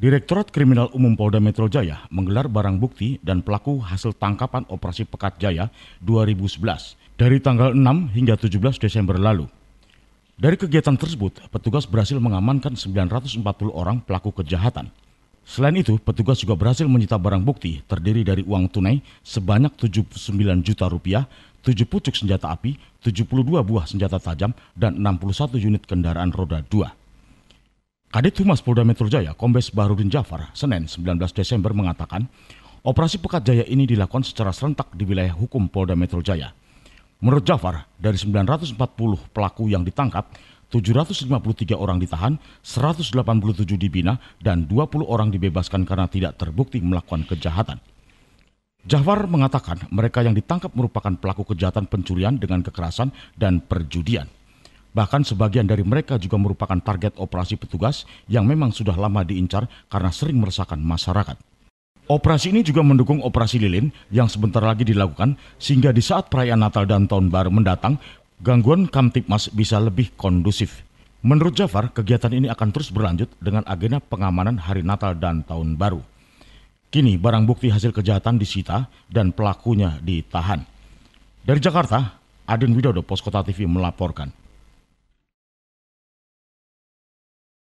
Direktorat Kriminal Umum Polda Metro Jaya menggelar barang bukti dan pelaku hasil tangkapan operasi Pekat Jaya 2011 dari tanggal 6 hingga 17 Desember lalu. Dari kegiatan tersebut, petugas berhasil mengamankan 940 orang pelaku kejahatan. Selain itu, petugas juga berhasil menyita barang bukti terdiri dari uang tunai sebanyak 79 juta rupiah, 7 pucuk senjata api, 72 buah senjata tajam, dan 61 unit kendaraan roda 2. Kadit Humas Polda Metro Jaya, Kombes Bahrudin Jafar, Senin 19 Desember mengatakan, operasi Pekat Jaya ini dilakukan secara serentak di wilayah hukum Polda Metro Jaya. Menurut Jafar, dari 940 pelaku yang ditangkap, 753 orang ditahan, 187 dibina, dan 20 orang dibebaskan karena tidak terbukti melakukan kejahatan. Jafar mengatakan mereka yang ditangkap merupakan pelaku kejahatan pencurian dengan kekerasan dan perjudian. Bahkan sebagian dari mereka juga merupakan target operasi petugas yang memang sudah lama diincar karena sering meresahkan masyarakat. Operasi ini juga mendukung operasi lilin yang sebentar lagi dilakukan sehingga di saat perayaan Natal dan Tahun Baru mendatang, gangguan Kamtipmas bisa lebih kondusif. Menurut Jafar, kegiatan ini akan terus berlanjut dengan agenda pengamanan hari Natal dan Tahun Baru. Kini barang bukti hasil kejahatan disita dan pelakunya ditahan. Dari Jakarta, Adin Widodo, Poskota TV melaporkan.